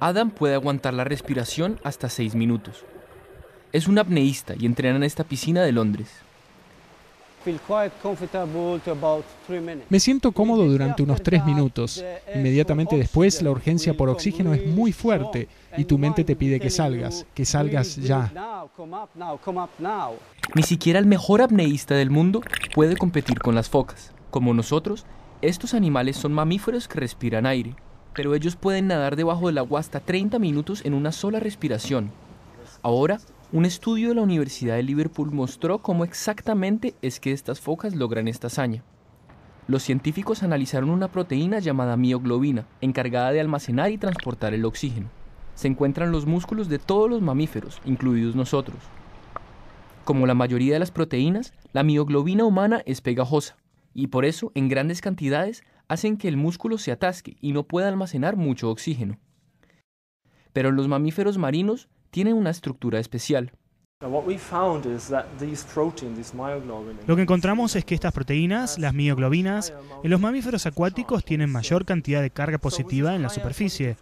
Adam puede aguantar la respiración hasta 6 minutos. Es un apneísta y entrena en esta piscina de Londres. Me siento cómodo durante unos 3 minutos. Inmediatamente después la urgencia por oxígeno es muy fuerte y tu mente te pide que salgas, que salgas ya. Ni siquiera el mejor apneísta del mundo puede competir con las focas. Como nosotros, estos animales son mamíferos que respiran aire pero ellos pueden nadar debajo del agua hasta 30 minutos en una sola respiración. Ahora, un estudio de la Universidad de Liverpool mostró cómo exactamente es que estas focas logran esta hazaña. Los científicos analizaron una proteína llamada mioglobina, encargada de almacenar y transportar el oxígeno. Se encuentran los músculos de todos los mamíferos, incluidos nosotros. Como la mayoría de las proteínas, la mioglobina humana es pegajosa, y por eso, en grandes cantidades, hacen que el músculo se atasque y no pueda almacenar mucho oxígeno. Pero los mamíferos marinos tienen una estructura especial. Lo que encontramos es que estas proteínas, las mioglobinas, en los mamíferos acuáticos tienen mayor cantidad de carga positiva en la superficie,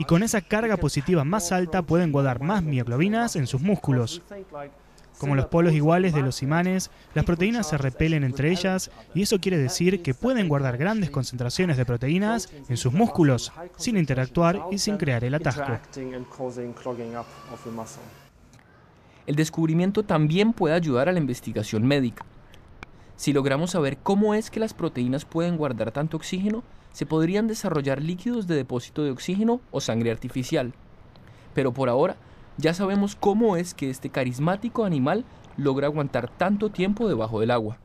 y con esa carga positiva más alta pueden guardar más mioglobinas en sus músculos. Como los polos iguales de los imanes, las proteínas se repelen entre ellas y eso quiere decir que pueden guardar grandes concentraciones de proteínas en sus músculos sin interactuar y sin crear el atasco. El descubrimiento también puede ayudar a la investigación médica. Si logramos saber cómo es que las proteínas pueden guardar tanto oxígeno, se podrían desarrollar líquidos de depósito de oxígeno o sangre artificial. Pero por ahora ya sabemos cómo es que este carismático animal logra aguantar tanto tiempo debajo del agua.